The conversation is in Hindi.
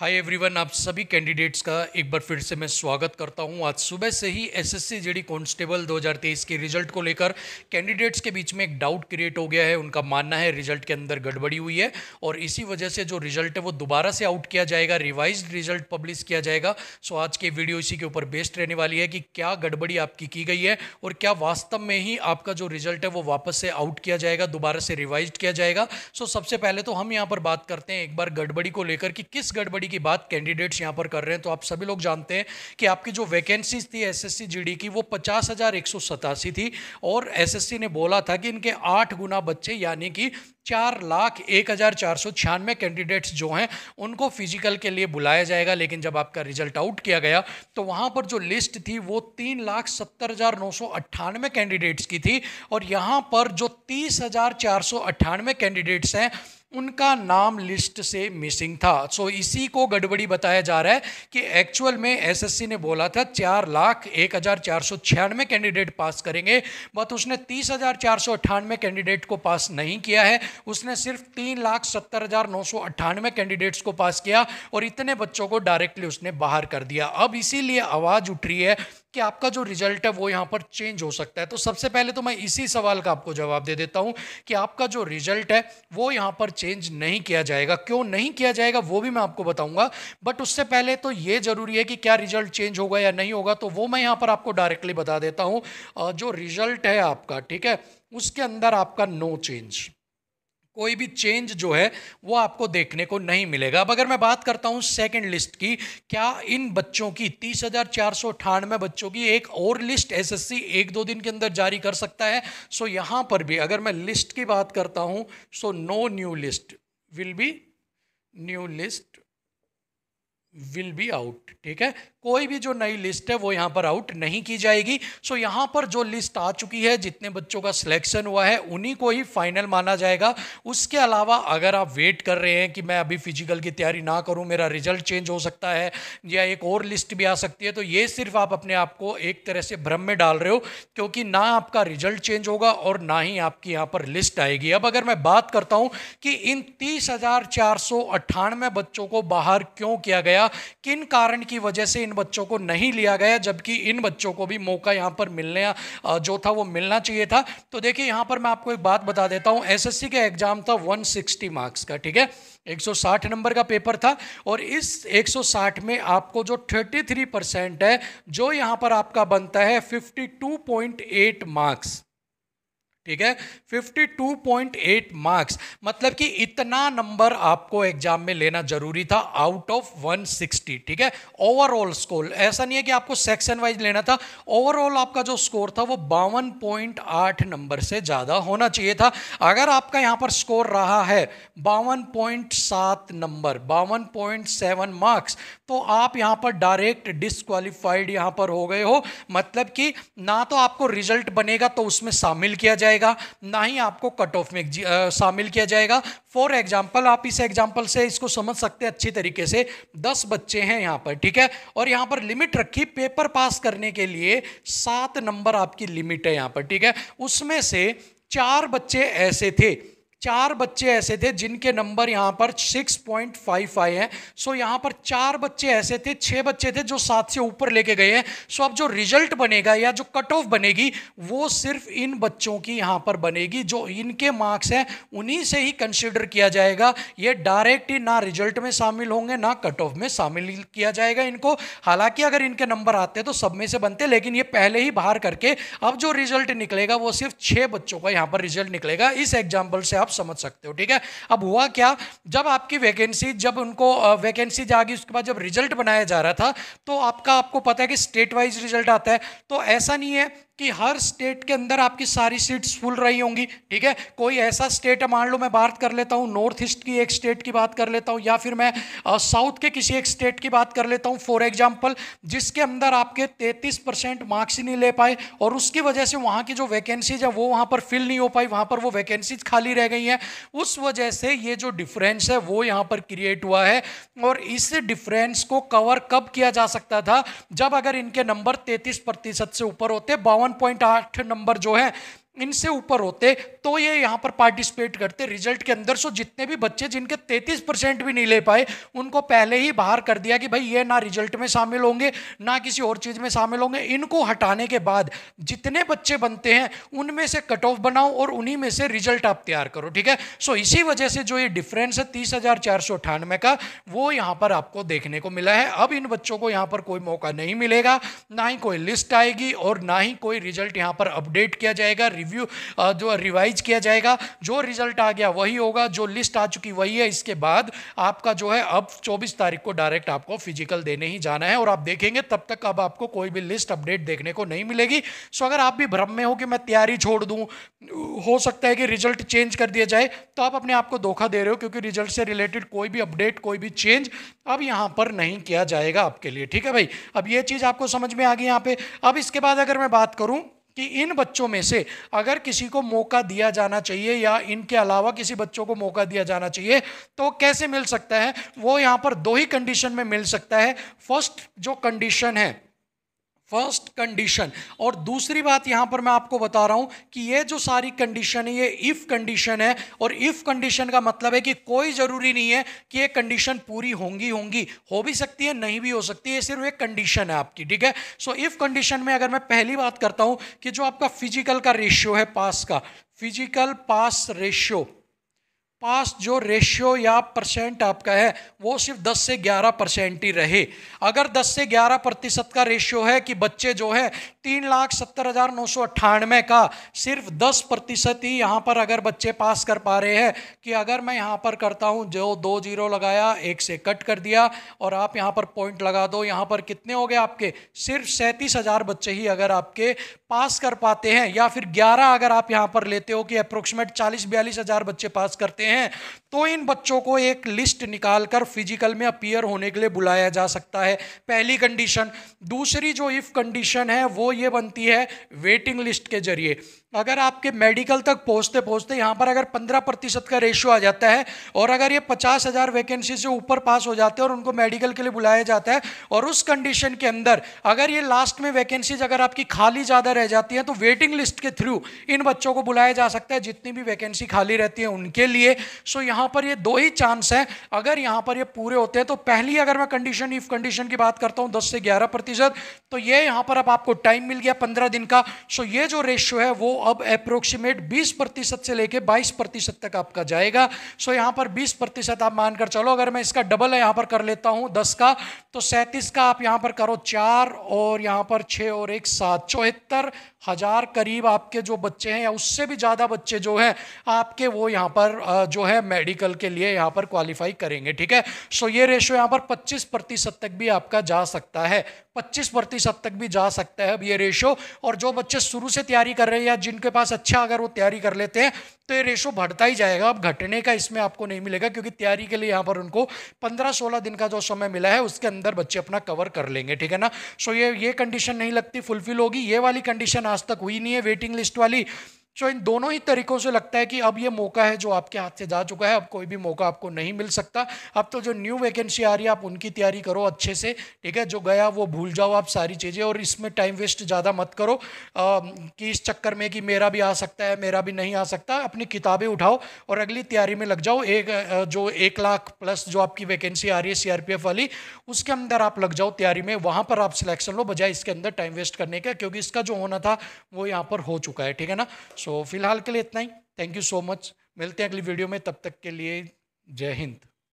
हाय एवरीवन आप सभी कैंडिडेट्स का एक बार फिर से मैं स्वागत करता हूं आज सुबह से ही एसएससी जेडी कांस्टेबल 2023 के रिजल्ट को लेकर कैंडिडेट्स के बीच में एक डाउट क्रिएट हो गया है उनका मानना है रिजल्ट के अंदर गड़बड़ी हुई है और इसी वजह से जो रिजल्ट है वो दोबारा से आउट किया जाएगा रिवाइज रिजल्ट पब्लिश किया जाएगा सो आज की वीडियो इसी के ऊपर बेस्ड रहने वाली है कि क्या गड़बड़ी आपकी की गई है और क्या वास्तव में ही आपका जो रिजल्ट है वो वापस से आउट किया जाएगा दोबारा से रिवाइज किया जाएगा सो सबसे पहले तो हम यहाँ पर बात करते हैं एक बार गड़बड़ी को लेकर कि किस गड़बड़ी जीडी की बात कैंडिडेट्स यहाँ पर कर रहे हैं तो आप सभी लोग जानते हैं कि आपकी जो वैकेंसीज थी एसएससी जीडी की वो पचास थी और एसएससी ने बोला था कि इनके आठ गुना बच्चे यानी कि चार लाख एक हज़ार चार सौ छियानवे कैंडिडेट्स जो हैं उनको फिजिकल के लिए बुलाया जाएगा लेकिन जब आपका रिजल्ट आउट किया गया तो वहाँ पर जो लिस्ट थी वो तीन लाख सत्तर हज़ार नौ सौ अट्ठानवे कैंडिडेट्स की थी और यहाँ पर जो तीस हज़ार चार सौ अट्ठानवे कैंडिडेट्स हैं उनका नाम लिस्ट से मिसिंग था सो so, इसी को गड़बड़ी बताया जा रहा है कि एक्चुअल में एसएससी ने बोला था चार लाख एक हज़ार चार सौ छियानवे कैंडिडेट पास करेंगे बट उसने तीस हज़ार चार सौ अट्ठानवे कैंडिडेट को पास नहीं किया है उसने सिर्फ तीन लाख सत्तर हज़ार नौ सौ अट्ठानवे कैंडिडेट्स को पास किया और इतने बच्चों को डायरेक्टली उसने बाहर कर दिया अब इसीलिए आवाज़ उठ रही है कि आपका जो रिजल्ट है वो यहाँ पर चेंज हो सकता है तो सबसे पहले तो मैं इसी सवाल का आपको जवाब दे देता हूँ कि आपका जो रिजल्ट है वो यहाँ पर चेंज नहीं किया जाएगा क्यों नहीं किया जाएगा वो भी मैं आपको बताऊँगा बट उससे पहले तो ये ज़रूरी है कि क्या रिजल्ट चेंज होगा या नहीं होगा तो वो मैं यहाँ पर आपको डायरेक्टली बता देता हूँ जो रिजल्ट है आपका ठीक है उसके अंदर आपका नो चेंज कोई भी चेंज जो है वो आपको देखने को नहीं मिलेगा अब अगर मैं बात करता हूँ सेकंड लिस्ट की क्या इन बच्चों की तीस हजार चार सौ अठानवे बच्चों की एक और लिस्ट एसएससी एक दो दिन के अंदर जारी कर सकता है सो यहाँ पर भी अगर मैं लिस्ट की बात करता हूँ so no new list will be new list will be out ठीक है कोई भी जो नई लिस्ट है वो यहाँ पर आउट नहीं की जाएगी सो so, यहाँ पर जो लिस्ट आ चुकी है जितने बच्चों का सिलेक्शन हुआ है उन्हीं को ही फाइनल माना जाएगा उसके अलावा अगर आप वेट कर रहे हैं कि मैं अभी फिजिकल की तैयारी ना करूँ मेरा रिजल्ट चेंज हो सकता है या एक और लिस्ट भी आ सकती है तो ये सिर्फ आप अपने आप को एक तरह से भ्रम में डाल रहे हो क्योंकि ना आपका रिजल्ट चेंज होगा और ना ही आपकी यहाँ पर लिस्ट आएगी अब अगर मैं बात करता हूँ कि इन तीस बच्चों को बाहर क्यों किया गया किन कारण की वजह से इन बच्चों को नहीं लिया गया जबकि इन बच्चों को भी मौका यहाँ पर मिलने जो था वो मिलना चाहिए था तो देखिए यहाँ पर मैं आपको एक बात बता देता हूँ एस का एग्जाम था वन मार्क्स का ठीक है 160 नंबर का पेपर था और इस 160 में आपको जो 33 परसेंट है जो यहां पर आपका बनता है 52.8 मार्क्स ठीक है 52.8 मार्क्स मतलब कि इतना नंबर आपको एग्जाम में लेना जरूरी था आउट ऑफ 160 ठीक है ओवरऑल स्कोर ऐसा नहीं है कि आपको सेक्शन वाइज लेना था ओवरऑल आपका जो स्कोर था वो बावन पॉइंट आठ नंबर से ज़्यादा होना चाहिए था अगर आपका यहाँ पर स्कोर रहा है बावन पॉइंट सात नंबर बावन पॉइंट सेवन मार्क्स तो आप यहाँ पर डायरेक्ट डिसक्वालिफाइड यहाँ पर हो गए हो मतलब कि ना तो आपको रिजल्ट बनेगा तो उसमें शामिल किया जाए जाएगा ना ही आपको कट ऑफ में शामिल किया जाएगा फॉर एग्जाम्पल आप इस एग्जाम्पल से इसको समझ सकते हैं अच्छी तरीके से दस बच्चे हैं यहाँ पर ठीक है और यहाँ पर लिमिट रखी पेपर पास करने के लिए सात नंबर आपकी लिमिट है यहाँ पर ठीक है उसमें से चार बच्चे ऐसे थे चार बच्चे ऐसे थे जिनके नंबर यहाँ पर सिक्स पॉइंट फाइव फाइव हैं सो यहाँ पर चार बच्चे ऐसे थे छः बच्चे थे जो सात से ऊपर लेके गए हैं सो अब जो रिजल्ट बनेगा या जो कट ऑफ बनेगी वो सिर्फ इन बच्चों की यहाँ पर बनेगी जो इनके मार्क्स हैं उन्हीं से ही कंसिडर किया जाएगा ये डायरेक्ट ही ना रिजल्ट में शामिल होंगे ना कट ऑफ में शामिल किया जाएगा इनको हालांकि अगर इनके नंबर आते तो सब में से बनते लेकिन ये पहले ही बाहर करके अब जो रिजल्ट निकलेगा वो सिर्फ छः बच्चों का यहाँ पर रिजल्ट निकलेगा इस एग्जाम्पल से आप समझ सकते हो ठीक है अब हुआ क्या जब आपकी वैकेंसी जब उनको वैकेंसी जागी उसके बाद जब रिजल्ट बनाया जा रहा था तो आपका आपको पता है कि स्टेट वाइज रिजल्ट आता है तो ऐसा नहीं है कि हर स्टेट के अंदर आपकी सारी सीट्स फुल रही होंगी ठीक है कोई ऐसा स्टेट है मान लो मैं बात कर लेता हूँ नॉर्थ ईस्ट की एक स्टेट की बात कर लेता हूँ या फिर मैं साउथ के किसी एक स्टेट की बात कर लेता हूँ फॉर एग्जाम्पल जिसके अंदर आपके तैतीस परसेंट मार्क्स ही नहीं ले पाए और उसकी वजह से वहाँ की जो वैकेंसीज है वो वहाँ पर फिल नहीं हो पाई वहाँ पर वो वैकेंसीज खाली रह गई हैं उस वजह से ये जो डिफरेंस है वो यहाँ पर क्रिएट हुआ है और इस डिफरेंस को कवर कब किया जा सकता था जब अगर इनके नंबर तैतीस प्रतिशत से ऊपर होते बावन आठ नंबर जो है इनसे ऊपर होते तो ये यहाँ पर पार्टिसिपेट करते रिजल्ट के अंदर सो जितने भी बच्चे जिनके 33 परसेंट भी नहीं ले पाए उनको पहले ही बाहर कर दिया कि भाई ये ना रिजल्ट में शामिल होंगे ना किसी और चीज़ में शामिल होंगे इनको हटाने के बाद जितने बच्चे बनते हैं उनमें से कट ऑफ बनाओ और उन्हीं में से रिजल्ट आप तैयार करो ठीक है सो इसी वजह से जो ये डिफरेंस है तीस का वो यहाँ पर आपको देखने को मिला है अब इन बच्चों को यहाँ पर कोई मौका नहीं मिलेगा ना ही कोई लिस्ट आएगी और ना ही कोई रिजल्ट यहाँ पर अपडेट किया जाएगा रिव्यू uh, जो रिवाइज किया जाएगा जो रिजल्ट आ गया वही होगा जो लिस्ट आ चुकी वही है इसके बाद आपका जो है अब 24 तारीख को डायरेक्ट आपको फिजिकल देने ही जाना है और आप देखेंगे तब तक अब आपको कोई भी लिस्ट अपडेट देखने को नहीं मिलेगी सो अगर आप भी भ्रम में हो कि मैं तैयारी छोड़ दूँ हो सकता है कि रिजल्ट चेंज कर दिया जाए तो आप अपने आप को धोखा दे रहे हो क्योंकि रिजल्ट से रिलेटेड कोई भी अपडेट कोई भी चेंज अब यहाँ पर नहीं किया जाएगा आपके लिए ठीक है भाई अब ये चीज़ आपको समझ में आ गई यहाँ पे अब इसके बाद अगर मैं बात करूँ कि इन बच्चों में से अगर किसी को मौका दिया जाना चाहिए या इनके अलावा किसी बच्चों को मौका दिया जाना चाहिए तो कैसे मिल सकता है वो यहाँ पर दो ही कंडीशन में मिल सकता है फर्स्ट जो कंडीशन है फर्स्ट कंडीशन और दूसरी बात यहाँ पर मैं आपको बता रहा हूँ कि ये जो सारी कंडीशन है ये इफ़ कंडीशन है और इफ़ कंडीशन का मतलब है कि कोई ज़रूरी नहीं है कि ये कंडीशन पूरी होंगी होंगी हो भी सकती है नहीं भी हो सकती है सिर्फ एक कंडीशन है आपकी ठीक है सो इफ़ कंडीशन में अगर मैं पहली बात करता हूँ कि जो आपका फिजिकल का रेशियो है पास का फिजिकल पास रेशियो पास जो रेशियो या परसेंट आपका है वो सिर्फ 10 से 11 परसेंट ही रहे अगर 10 से 11 प्रतिशत का रेशियो है कि बच्चे जो है तीन लाख सत्तर हज़ार नौ सौ अट्ठानवे का सिर्फ 10 प्रतिशत ही यहाँ पर अगर बच्चे पास कर पा रहे हैं कि अगर मैं यहाँ पर करता हूँ जो दो जीरो लगाया एक से कट कर दिया और आप यहाँ पर पॉइंट लगा दो यहाँ पर कितने हो गए आपके सिर्फ सैंतीस हज़ार बच्चे ही अगर आपके पास कर पाते हैं या फिर ग्यारह अगर आप यहाँ पर लेते हो कि अप्रोक्सीमेट चालीस बयालीस हज़ार बच्चे पास करते हैं हैं तो इन बच्चों को एक लिस्ट निकाल कर फिजिकल में अपीयर होने के लिए बुलाया जा सकता है पहली कंडीशन दूसरी जो इफ़ कंडीशन है वो ये बनती है वेटिंग लिस्ट के जरिए अगर आपके मेडिकल तक पहुंचते पहुंचते यहाँ पर अगर पंद्रह प्रतिशत का रेशियो आ जाता है और अगर ये पचास हज़ार वैकेंसी से ऊपर पास हो जाते हैं और उनको मेडिकल के लिए बुलाया जाता है और उस कंडीशन के अंदर अगर ये लास्ट में वैकेंसीज अगर आपकी खाली ज़्यादा रह जाती है तो वेटिंग लिस्ट के थ्रू इन बच्चों को बुलाया जा सकता है जितनी भी वैकेंसी खाली रहती है उनके लिए सो यहाँ पर ये दो ही चांस हैं अगर यहाँ पर ये पूरे होते हैं तो पहली अगर मैं कंडीशन इफ कंडीशन की बात करता हूँ 10 से 11 प्रतिशत तो ये यहाँ पर अब आपको टाइम मिल गया 15 दिन का सो ये जो रेशियो है वो अब अप्रोक्सीमेट बीस प्रतिशत से लेकर बाईस प्रतिशत तक आपका जाएगा सो यहाँ पर बीस प्रतिशत आप मानकर चलो अगर मैं इसका डबल है यहाँ पर कर लेता हूँ दस का तो सैंतीस का आप यहाँ पर करो चार और यहाँ पर छः और एक सात चौहत्तर हजार करीब आपके जो बच्चे हैं या उससे भी ज़्यादा बच्चे जो हैं आपके वो यहाँ पर जो है मेडिकल के लिए यहाँ पर क्वालिफाई करेंगे ठीक है सो ये रेशो यहाँ पर 25 प्रतिशत तक भी आपका जा सकता है 25 प्रतिशत तक भी जा सकता है अब ये रेशो और जो बच्चे शुरू से तैयारी कर रहे हैं या जिनके पास अच्छा अगर वो तैयारी कर लेते हैं तो ये रेशो बढ़ता ही जाएगा अब घटने का इसमें आपको नहीं मिलेगा क्योंकि तैयारी के लिए यहाँ पर उनको पंद्रह सोलह दिन का जो समय मिला है उसके अंदर बच्चे अपना कवर कर लेंगे ठीक है ना सो ये ये कंडीशन नहीं लगती फुलफिल होगी ये वाली कंडीशन आज तक हुई नहीं है वेटिंग लिस्ट वाली सो इन दोनों ही तरीकों से लगता है कि अब ये मौका है जो आपके हाथ से जा चुका है अब कोई भी मौका आपको नहीं मिल सकता अब तो जो न्यू वैकेंसी आ रही है आप उनकी तैयारी करो अच्छे से ठीक है जो गया वो भूल जाओ आप सारी चीज़ें और इसमें टाइम वेस्ट ज़्यादा मत करो आ, कि इस चक्कर में कि मेरा भी आ सकता है मेरा भी नहीं आ सकता अपनी किताबें उठाओ और अगली तैयारी में लग जाओ एक जो एक लाख प्लस जो आपकी वैकेंसी आ रही है सी वाली उसके अंदर आप लग जाओ तैयारी में वहाँ पर आप सिलेक्शन लो बजाय इसके अंदर टाइम वेस्ट करने का क्योंकि इसका जो होना था वो यहाँ पर हो चुका है ठीक है ना सो सो so, फिलहाल के लिए इतना ही थैंक यू सो मच मिलते हैं अगली वीडियो में तब तक के लिए जय हिंद